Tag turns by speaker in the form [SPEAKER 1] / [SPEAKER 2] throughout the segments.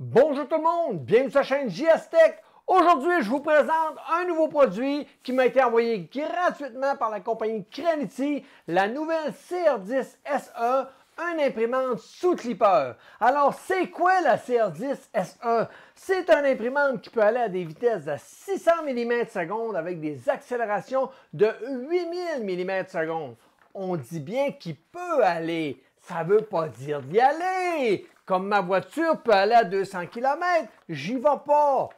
[SPEAKER 1] Bonjour tout le monde, bienvenue sur la chaîne JS Aujourd'hui, je vous présente un nouveau produit qui m'a été envoyé gratuitement par la compagnie Cranity, la nouvelle CR10 SE un imprimante sous clipper. Alors, c'est quoi la CR10SE? C'est une imprimante qui peut aller à des vitesses de 600 mm secondes avec des accélérations de 8000 mm secondes. On dit bien qu'il peut aller. Ça veut pas dire d'y aller. Comme ma voiture peut aller à 200 km, j'y vais pas.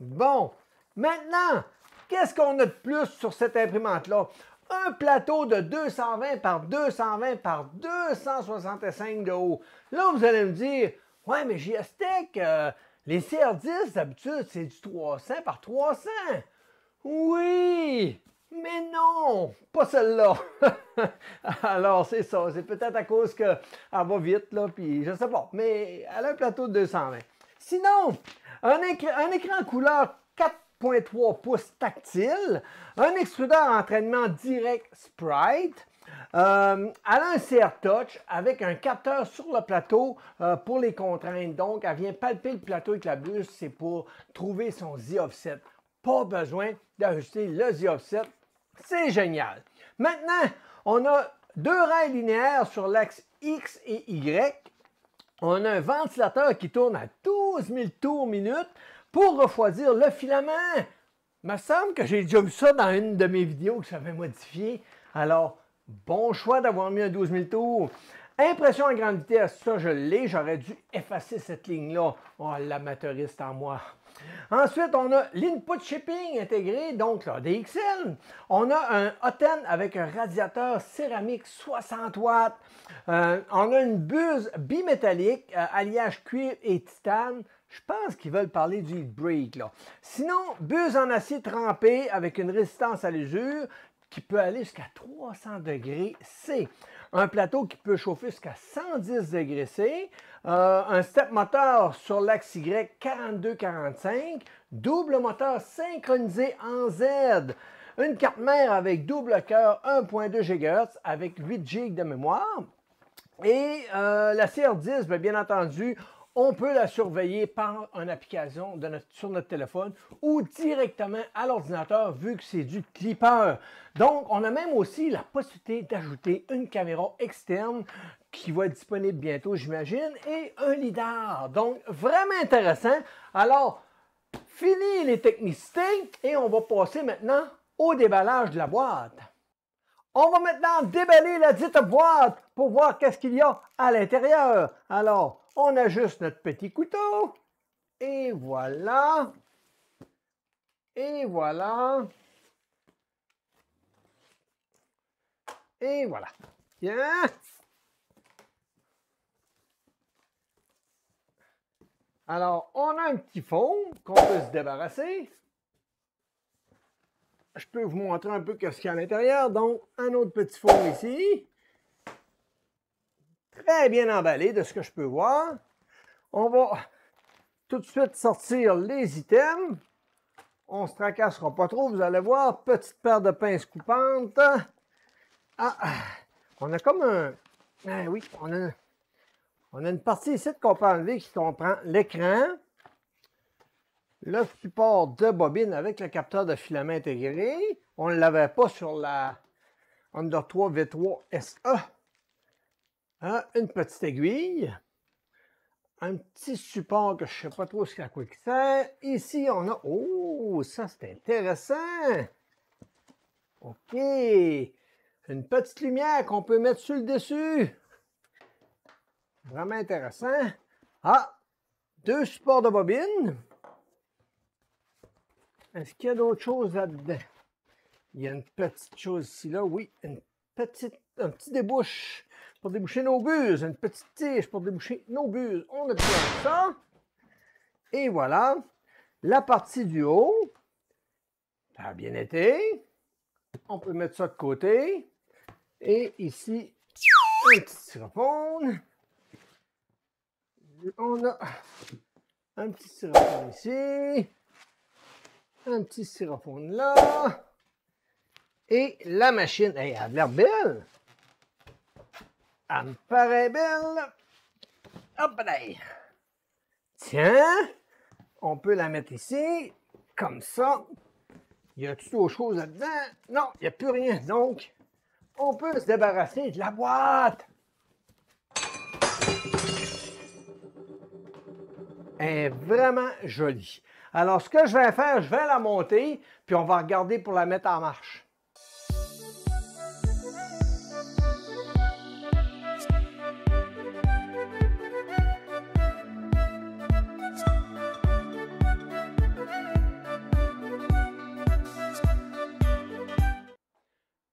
[SPEAKER 1] Bon, maintenant, Qu'est-ce qu'on a de plus sur cette imprimante-là? un plateau de 220 par 220 par 265 de haut. Là, vous allez me dire, ouais, mais JSTEC, euh, les CR10, d'habitude, c'est du 300 par 300. Oui, mais non, pas celle-là. Alors, c'est ça. C'est peut-être à cause qu'elle va vite, là, puis je sais pas. Mais elle a un plateau de 220. Sinon, un, un écran couleur 4 3 pouces tactile, un extrudeur entraînement direct Sprite, euh, elle a un CR Touch avec un capteur sur le plateau euh, pour les contraintes. Donc, elle vient palper le plateau avec la buse, c'est pour trouver son Z-offset. Pas besoin d'ajuster le Z-offset, c'est génial. Maintenant, on a deux rails linéaires sur l'axe X et Y. On a un ventilateur qui tourne à 12 000 tours minute pour refroidir le filament. Il me semble que j'ai déjà vu ça dans une de mes vidéos que j'avais modifié. Alors, bon choix d'avoir mis un 12 000 tours. Impression à grande vitesse, ça je l'ai, j'aurais dû effacer cette ligne-là. Oh, l'amateuriste en moi. Ensuite, on a l'input shipping intégré, donc la DXL. On a un Oten avec un radiateur céramique 60 watts. Euh, on a une buse bimétallique, euh, alliage cuir et titane. Je pense qu'ils veulent parler du heat break. Là. Sinon, buse en acier trempé avec une résistance à l'usure qui peut aller jusqu'à 300 degrés C. Un plateau qui peut chauffer jusqu'à 110 degrés C. Euh, un step moteur sur l'axe Y 42-45. Double moteur synchronisé en Z. Une carte mère avec double cœur 1.2 GHz avec 8 GB de mémoire. Et euh, la CR10, ben, bien entendu, on peut la surveiller par une application sur notre téléphone ou directement à l'ordinateur vu que c'est du clipper. Donc, on a même aussi la possibilité d'ajouter une caméra externe qui va être disponible bientôt, j'imagine, et un lidar. Donc, vraiment intéressant. Alors, fini les technicités et on va passer maintenant au déballage de la boîte. On va maintenant déballer la dite boîte pour voir qu'est-ce qu'il y a à l'intérieur. Alors, on ajuste notre petit couteau. Et voilà. Et voilà. Et voilà. Bien. Alors, on a un petit fond qu'on peut se débarrasser. Je peux vous montrer un peu ce qu'il y a à l'intérieur. Donc, un autre petit fond ici. Eh bien emballé de ce que je peux voir. On va tout de suite sortir les items. On se tracassera pas trop, vous allez voir. Petite paire de pinces coupantes. Ah, ah. on a comme un... Ah oui, on a, on a une partie ici qu'on peut enlever qui comprend l'écran, le support de bobine avec le capteur de filament intégré. On ne l'avait pas sur la Under 3 V3 SE. Hein, une petite aiguille. Un petit support que je ne sais pas trop ce à quoi qu'il sert. Ici, on a... Oh, ça, c'est intéressant! OK! Une petite lumière qu'on peut mettre sur le dessus. Vraiment intéressant. Ah! Deux supports de bobine. Est-ce qu'il y a d'autres choses là-dedans? Il y a une petite chose ici, là. Oui, une petite, un petit débouche pour déboucher nos buses, une petite tige pour déboucher nos buses. On a obtient ça. Et voilà, la partie du haut, ça a bien été. On peut mettre ça de côté. Et ici, un petit styrofoam. On a un petit styrofoam ici. Un petit styrofoam là. Et la machine, elle a l'air belle. Elle me paraît belle. Hop là. Tiens, on peut la mettre ici, comme ça. Y a-tu autre chose là-dedans? Non, y a plus rien. Donc, on peut se débarrasser de la boîte. est vraiment jolie. Alors, ce que je vais faire, je vais la monter, puis on va regarder pour la mettre en marche.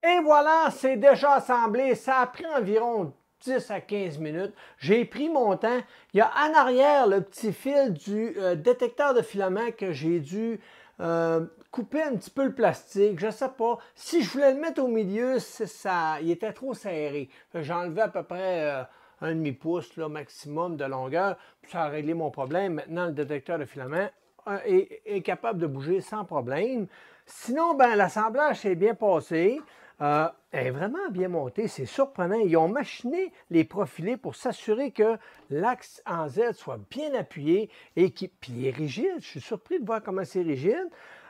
[SPEAKER 1] Et voilà, c'est déjà assemblé. Ça a pris environ 10 à 15 minutes. J'ai pris mon temps. Il y a en arrière le petit fil du euh, détecteur de filament que j'ai dû euh, couper un petit peu le plastique. Je ne sais pas. Si je voulais le mettre au milieu, ça, il était trop serré. J'ai enlevé à peu près euh, un demi-pouce maximum de longueur. Ça a réglé mon problème. Maintenant, le détecteur de filament est, est capable de bouger sans problème. Sinon, ben, l'assemblage s'est bien passé. Euh, est vraiment bien monté, C'est surprenant. Ils ont machiné les profilés pour s'assurer que l'axe en Z soit bien appuyé et qui est rigide. Je suis surpris de voir comment c'est rigide.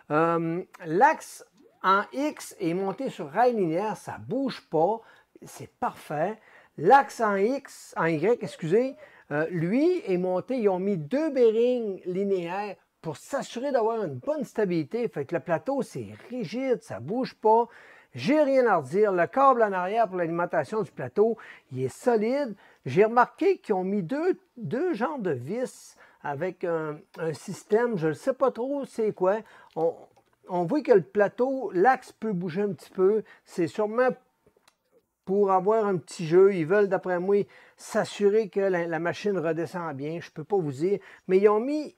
[SPEAKER 1] Euh, l'axe en X est monté sur rail linéaire. Ça ne bouge pas. C'est parfait. L'axe en X, en Y, excusez, euh, lui est monté. Ils ont mis deux bearings linéaires pour s'assurer d'avoir une bonne stabilité. Fait que le plateau, c'est rigide, ça ne bouge pas. J'ai rien à redire. Le câble en arrière pour l'alimentation du plateau, il est solide. J'ai remarqué qu'ils ont mis deux, deux genres de vis avec un, système, je ne sais pas trop c'est quoi. On, voit que le plateau, l'axe peut bouger un petit peu. C'est sûrement pour avoir un petit jeu. Ils veulent, d'après moi, s'assurer que la, la, machine redescend bien. Je ne peux pas vous dire. Mais ils ont mis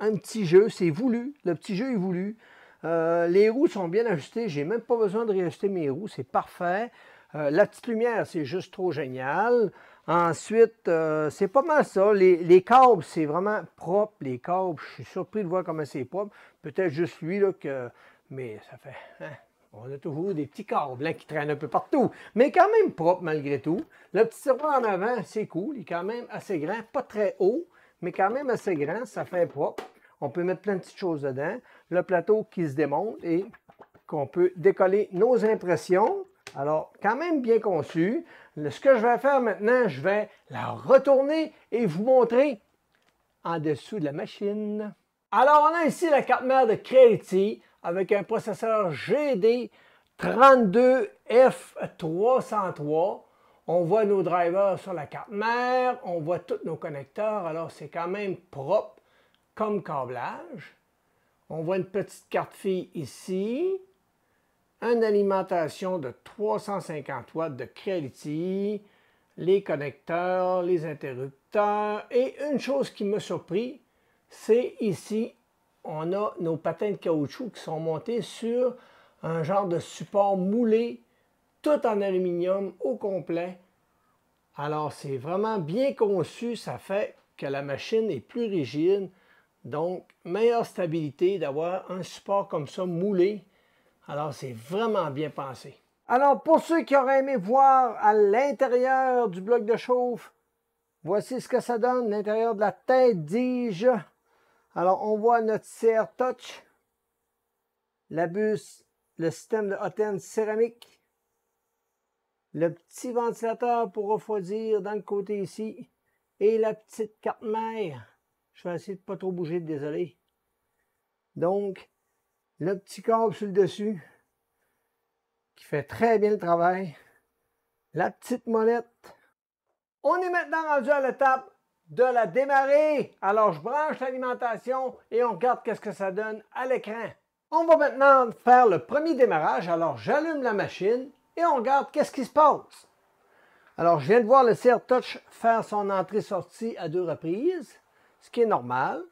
[SPEAKER 1] un petit jeu. C'est voulu. Le petit jeu est voulu. Euh, les roues sont bien ajustées. J'ai même pas besoin de réajuster mes roues. C'est parfait. Euh, la petite lumière, c'est juste trop génial. Ensuite, euh, c'est pas mal ça. Les, les câbles, c'est vraiment propre. Les câbles, je suis surpris de voir comment c'est propre. Peut-être juste lui, là, que... Mais ça fait... Hein, on a toujours des petits câbles hein, qui traînent un peu partout, mais quand même propre malgré tout. Le petit serveur en avant, c'est cool. Il est quand même assez grand, pas très haut, mais quand même assez grand. Ça fait propre. On peut mettre plein de petites choses dedans le plateau qui se démonte et qu'on peut décoller nos impressions. Alors, quand même bien conçu. Ce que je vais faire maintenant, je vais la retourner et vous montrer en dessous de la machine. Alors, on a ici la carte mère de Creality avec un processeur GD32F303. On voit nos drivers sur la carte mère, on voit tous nos connecteurs, alors c'est quand même propre comme câblage. On voit une petite carte fille ici. Une alimentation de 350 watts de Creality, les connecteurs, les interrupteurs. Et une chose qui me surpris, c'est ici, on a nos patins de caoutchouc qui sont montés sur un genre de support moulé, tout en aluminium au complet. Alors c'est vraiment bien conçu, ça fait que la machine est plus rigide, donc, meilleure stabilité d'avoir un support comme ça moulé. Alors, c'est vraiment bien pensé. Alors, pour ceux qui auraient aimé voir à l'intérieur du bloc de chauffe, voici ce que ça donne, l'intérieur de la tête, dis-je. Alors, on voit notre CR Touch, la bus, le système de hotend céramique, le petit ventilateur pour refroidir dans le côté ici et la petite carte mère. Je vais essayer de pas trop bouger, désolé. Donc, le petit câble sur le dessus, qui fait très bien le travail. La petite molette. On est maintenant rendu à l'étape de la démarrer. Alors, je branche l'alimentation et on regarde qu'est-ce que ça donne à l'écran. On va maintenant faire le premier démarrage. Alors, j'allume la machine et on regarde qu'est-ce qui se passe. Alors, je viens de voir le CR Touch faire son entrée-sortie à deux reprises ce qui est normal.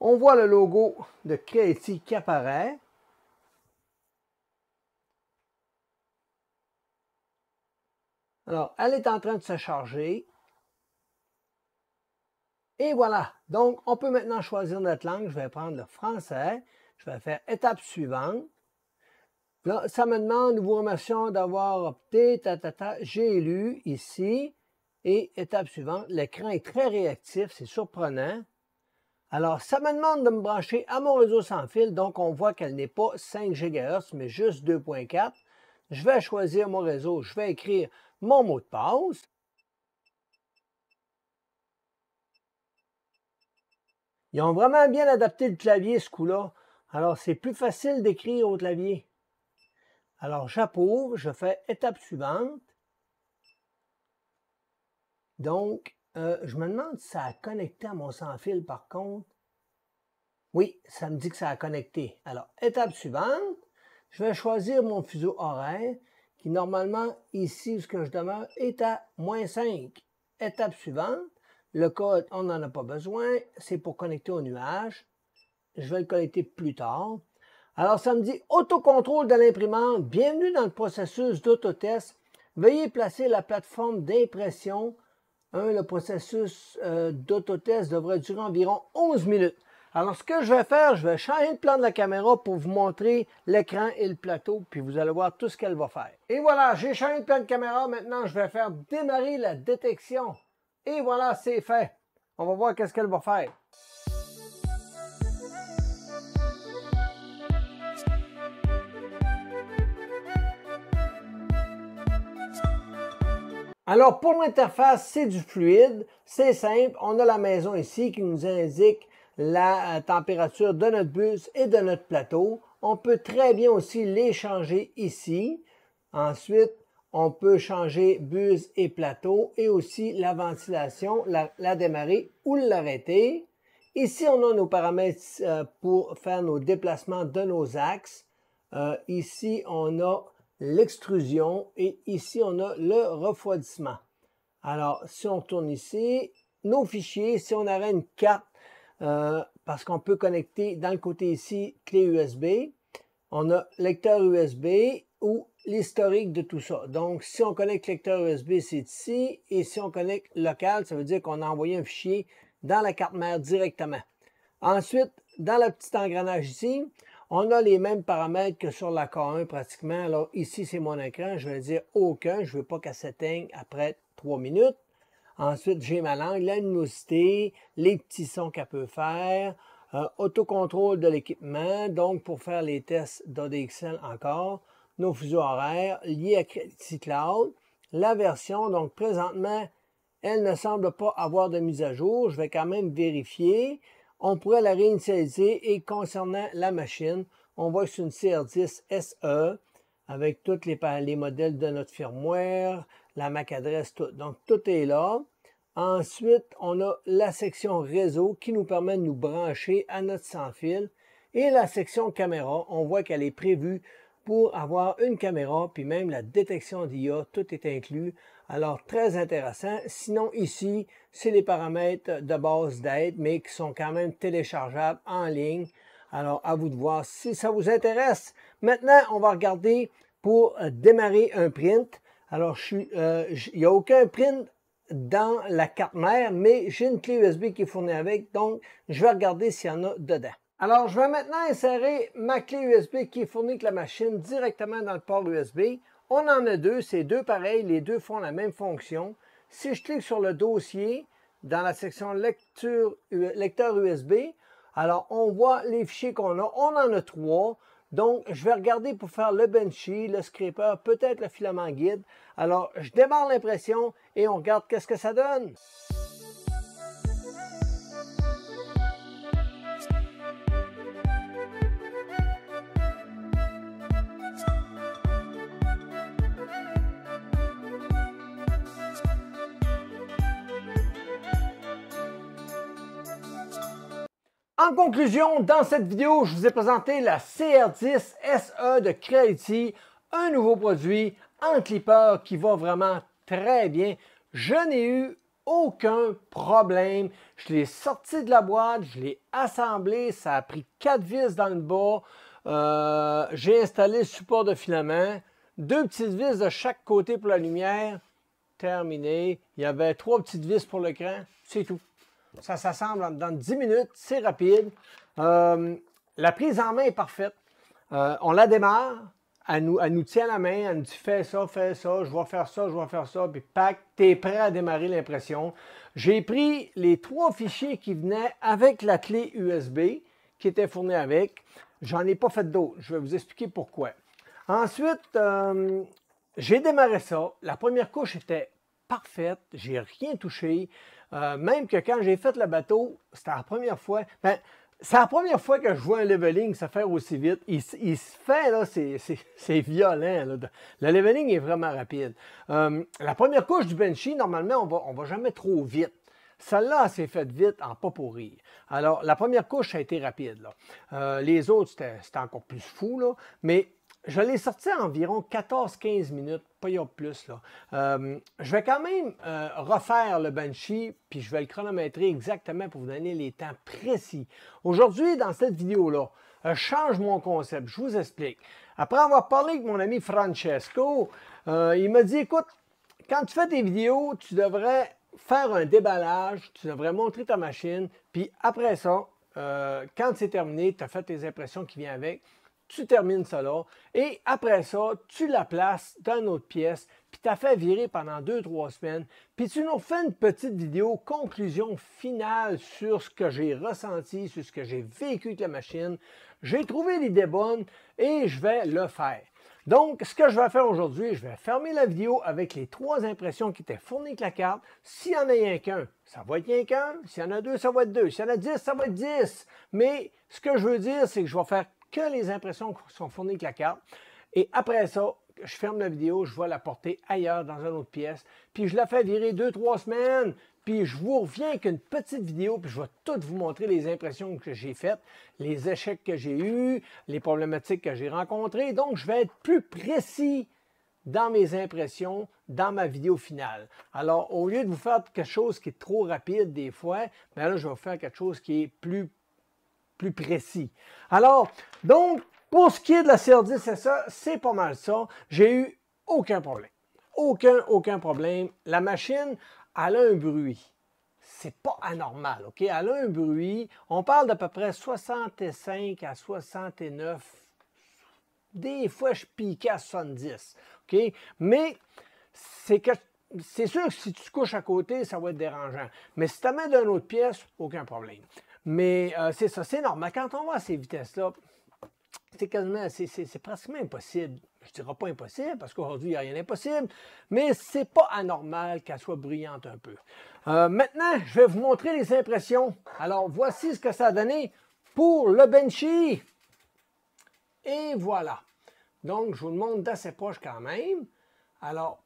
[SPEAKER 1] On voit le logo de Creative qui apparaît. Alors, elle est en train de se charger. Et voilà. Donc, on peut maintenant choisir notre langue. Je vais prendre le français. Je vais faire étape suivante. Là, ça me demande, nous vous remercions d'avoir opté, J'ai lu ici. Et étape suivante, l'écran est très réactif, c'est surprenant. Alors, ça me demande de me brancher à mon réseau sans fil, donc on voit qu'elle n'est pas 5 GHz, mais juste 2.4. Je vais choisir mon réseau, je vais écrire mon mot de passe. Ils ont vraiment bien adapté le clavier ce coup-là. Alors, c'est plus facile d'écrire au clavier. Alors, j'approuve, je fais étape suivante. Donc, euh, je me demande si ça a connecté à mon sans-fil par contre. Oui, ça me dit que ça a connecté. Alors, étape suivante, je vais choisir mon fuseau horaire qui normalement, ici ce que je demeure, est à moins 5. Étape suivante, le code, on n'en a pas besoin, c'est pour connecter au nuage. Je vais le connecter plus tard. Alors, ça me dit autocontrôle de l'imprimante. Bienvenue dans le processus d'autotest. Veuillez placer la plateforme d'impression Hein, le processus euh, d'autotest devrait durer environ 11 minutes. Alors, ce que je vais faire, je vais changer le plan de la caméra pour vous montrer l'écran et le plateau, puis vous allez voir tout ce qu'elle va faire. Et voilà, j'ai changé le plan de caméra. Maintenant, je vais faire démarrer la détection. Et voilà, c'est fait. On va voir qu'est-ce qu'elle va faire. Alors pour l'interface, c'est du fluide, c'est simple. On a la maison ici qui nous indique la euh, température de notre bus et de notre plateau. On peut très bien aussi les changer ici. Ensuite, on peut changer bus et plateau et aussi la ventilation, la, démarrer ou l'arrêter. Ici, on a nos paramètres euh, pour faire nos déplacements de nos axes. Euh, ici, on a l'extrusion et ici on a le refroidissement. Alors si on tourne ici, nos fichiers, si on avait une carte, euh, parce qu'on peut connecter dans le côté ici clé USB, on a lecteur USB ou l'historique de tout ça. Donc si on connecte lecteur USB, c'est ici, et si on connecte local, ça veut dire qu'on a envoyé un fichier dans la carte mère directement. Ensuite, dans le petit engrenage ici, on a les mêmes paramètres que sur la K1 pratiquement. Alors ici, c'est mon écran. Je vais dire aucun. Je ne veux pas qu'elle s'éteigne après 3 minutes. Ensuite, j'ai ma langue, la luminosité, les petits sons qu'elle peut faire, euh, autocontrôle de l'équipement, donc pour faire les tests d'ADXL encore, nos fuseaux horaires liés à Cloud, la version, donc présentement, elle ne semble pas avoir de mise à jour. Je vais quand même vérifier on pourrait la réinitialiser. Et concernant la machine, on voit que c'est une CR10 SE avec tous les, modèles de notre firmware, la MAC adresse, tout. Donc, tout est là. Ensuite, on a la section réseau qui nous permet de nous brancher à notre sans fil. Et la section caméra, on voit qu'elle est prévue pour avoir une caméra, puis même la détection d'IA, tout est inclus. Alors, très intéressant. Sinon, ici, c'est les paramètres de base d'aide, mais qui sont quand même téléchargeables en ligne. Alors, à vous de voir si ça vous intéresse. Maintenant, on va regarder pour euh, démarrer un print. Alors, euh, il euh, n'y a aucun print dans la carte mère, mais j'ai une clé USB qui est fournie avec, donc je vais regarder s'il y en a dedans. Alors, je vais maintenant insérer ma clé USB qui est fournie avec la machine directement dans le port USB. On en a deux, c'est deux pareils, les deux font la même fonction. Si je clique sur le dossier, dans la section lecteur USB, alors on voit les fichiers qu'on a. On en a trois. Donc, je vais regarder pour faire le benchy, le scraper, peut-être le filament guide. Alors, je démarre l'impression et on regarde qu'est-ce que ça donne. En conclusion, dans cette vidéo, je vous ai présenté la CR10 SE de Creality, un nouveau produit en clipper qui va vraiment très bien. Je n'ai eu aucun problème. Je l'ai sorti de la boîte, je l'ai assemblé, ça a pris quatre vis dans le bas. Euh, j'ai installé le support de filament, deux petites vis de chaque côté pour la lumière. Terminé. Il y avait trois petites vis pour l'écran, c'est tout. Ça s'assemble dans 10 minutes. C'est rapide. Euh, la prise en main est parfaite. Euh, on la démarre. Elle nous, nous tient la main. Elle nous dit fais ça, fais ça, je vais faire ça, je vais faire ça. Puis, pack, t'es prêt à démarrer l'impression. J'ai pris les trois fichiers qui venaient avec la clé USB qui était fournie avec. J'en ai pas fait d'autres. Je vais vous expliquer pourquoi. Ensuite, euh, j'ai démarré ça. La première couche était parfaite. J'ai rien touché. Euh, même que quand j'ai fait le bateau, c'était la première fois. Ben, c'est la première fois que je vois un leveling se faire aussi vite. Il, se fait, là, c'est violent. Le leveling est vraiment rapide. Euh, la première couche du Benchy, normalement, on va, va jamais trop vite. Celle-là s'est faite vite en pas pour rire. Alors, la première couche a été rapide. Euh, les autres, c'était encore plus fou, là, mais je l'ai sorti à environ 14-15 minutes, pas y a plus. Là. Euh, je vais quand même euh, refaire le Banshee, puis je vais le chronométrer exactement pour vous donner les temps précis. Aujourd'hui, dans cette vidéo-là, euh, je change mon concept, je vous explique. Après avoir parlé avec mon ami Francesco, il m'a dit, écoute, quand tu fais tes vidéos, tu devrais faire un déballage, tu devrais montrer ta machine, puis après ça, quand c'est terminé, tu as fait tes impressions qui viennent avec, tu termines cela et après ça, tu la places dans une autre pièce, puis tu as fait virer pendant deux, trois semaines, puis tu nous fais une petite vidéo conclusion finale sur ce que j'ai ressenti, sur ce que j'ai vécu avec la machine. J'ai trouvé l'idée bonne et je vais le faire. Donc, ce que je vais faire aujourd'hui, je vais fermer la vidéo avec les trois impressions qui étaient fournies avec la carte. S'il y en a rien qu'un, ça va être rien qu'un. S'il y en a deux, ça va être deux. S'il y en a dix, ça va être dix. Mais ce que je veux dire, c'est que je vais faire que les impressions qui sont fournies avec la carte. Et après ça, je ferme la vidéo, je vais la porter ailleurs dans une autre pièce, puis je la fais virer deux, trois semaines, puis je vous reviens avec une petite vidéo, puis je vais tout vous montrer les impressions que j'ai faites, les échecs que j'ai eus, les problématiques que j'ai rencontrées. Donc, je vais être plus précis dans mes impressions, dans ma vidéo finale. Alors, au lieu de vous faire quelque chose qui est trop rapide des fois, bien là, je vais vous faire quelque chose qui est plus précis. Alors, donc, pour ce qui est de la CR10 ça, c'est pas mal ça. J'ai eu aucun problème. Aucun, aucun problème. La machine, elle a un bruit. C'est pas anormal, OK? Elle a un bruit. On parle d'à peu près 65 à 69. Des fois, je piquais à 70, OK? Mais c'est que c'est sûr que si tu couches à côté, ça va être dérangeant. Mais si tu amènes d'une autre pièce, aucun problème. Mais euh, c'est ça, c'est normal. Quand on va à ces vitesses-là, c'est quasiment, c'est pratiquement impossible. Je ne dirais pas impossible, parce qu'aujourd'hui, il n'y a rien d'impossible, mais ce n'est pas anormal qu'elle soit brillante un peu. Euh, maintenant, je vais vous montrer les impressions. Alors, voici ce que ça a donné pour le Benchy. Et voilà. Donc, je vous le montre d'assez proche quand même. Alors,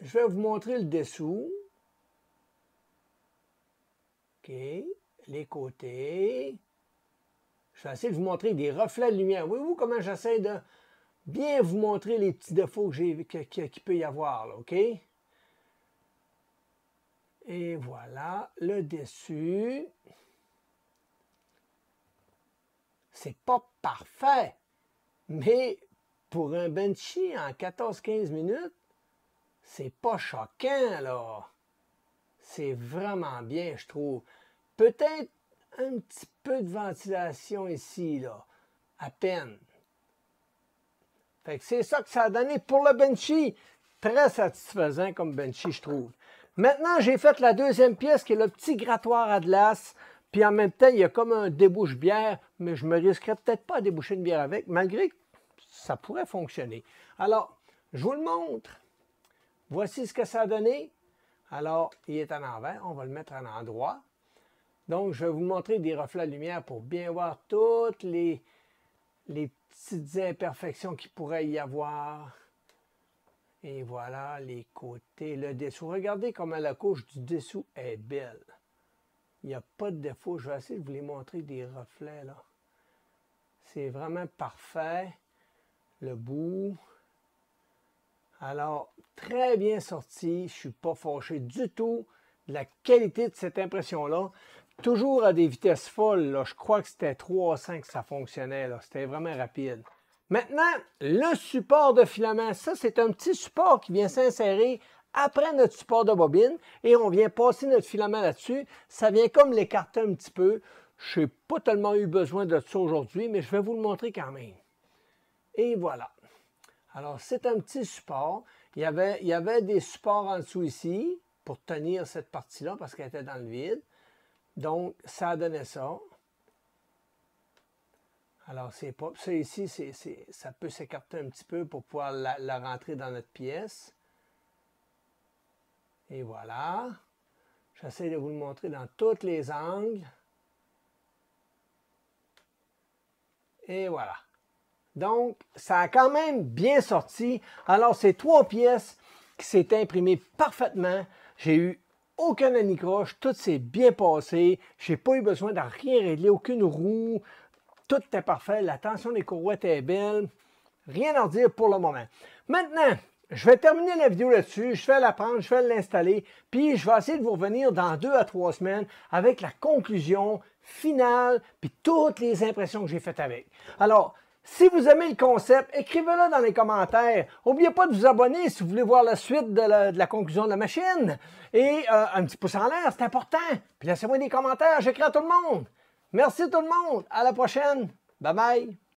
[SPEAKER 1] je vais vous montrer le dessous. OK les côtés. Je vais essayer de vous montrer des reflets de lumière. oui vous comment j'essaie de bien vous montrer les petits défauts qu'il peut y avoir, OK? Et voilà, le dessus. C'est pas parfait, mais pour un benchy en 14-15 minutes, c'est pas choquant, là. C'est vraiment bien, je trouve. Peut-être un petit peu de ventilation ici, là. À peine. Fait c'est ça que ça a donné pour le Benchy. Très satisfaisant comme Benchy, je trouve. Maintenant, j'ai fait la deuxième pièce qui est le petit grattoir à glace. Puis en même temps, il y a comme un débouche-bière, mais je ne me risquerais peut-être pas à déboucher une bière avec, malgré que ça pourrait fonctionner. Alors, je vous le montre. Voici ce que ça a donné. Alors, il est en envers. On va le mettre en endroit. Donc, je vais vous montrer des reflets de lumière pour bien voir toutes les, petites imperfections qu'il pourrait y avoir. Et voilà les côtés, le dessous. Regardez comment la couche du dessous est belle. Il n'y a pas de défaut. Je vais essayer de vous les montrer des reflets là. C'est vraiment parfait. Le bout. Alors, très bien sorti. Je ne suis pas fâché du tout de la qualité de cette impression-là. Toujours à des vitesses folles, je crois que c'était 300 que ça fonctionnait, c'était vraiment rapide. Maintenant, le support de filament, ça c'est un petit support qui vient s'insérer après notre support de bobine et on vient passer notre filament là-dessus. Ça vient comme l'écarter un petit peu. Je n'ai pas tellement eu besoin de ça aujourd'hui, mais je vais vous le montrer quand même. Et voilà. Alors, c'est un petit support. Il y, avait, il y avait des supports en dessous ici pour tenir cette partie-là parce qu'elle était dans le vide. Donc, ça a donné ça. Alors, c'est pas, Ça ici, ça peut s'écarter un petit peu pour pouvoir la, rentrer dans notre pièce. Et voilà. J'essaie de vous le montrer dans tous les angles. Et voilà. Donc, ça a quand même bien sorti. Alors, ces trois pièces qui s'est imprimées parfaitement. J'ai eu aucun anicroche, tout s'est bien passé, j'ai pas eu besoin de rien régler, aucune roue, tout est parfait, la tension des courroies est belle, rien à dire pour le moment. Maintenant, je vais terminer la vidéo là-dessus, je vais la prendre, je vais l'installer, puis je vais essayer de vous revenir dans deux à trois semaines avec la conclusion finale, puis toutes les impressions que j'ai faites avec. Alors, si vous aimez le concept, écrivez-le dans les commentaires. N'oubliez pas de vous abonner si vous voulez voir la suite de la, conclusion de la machine. Et euh, un petit pouce en l'air, c'est important. Puis laissez-moi des commentaires, j'écris à tout le monde. Merci tout le monde. À la prochaine. Bye bye.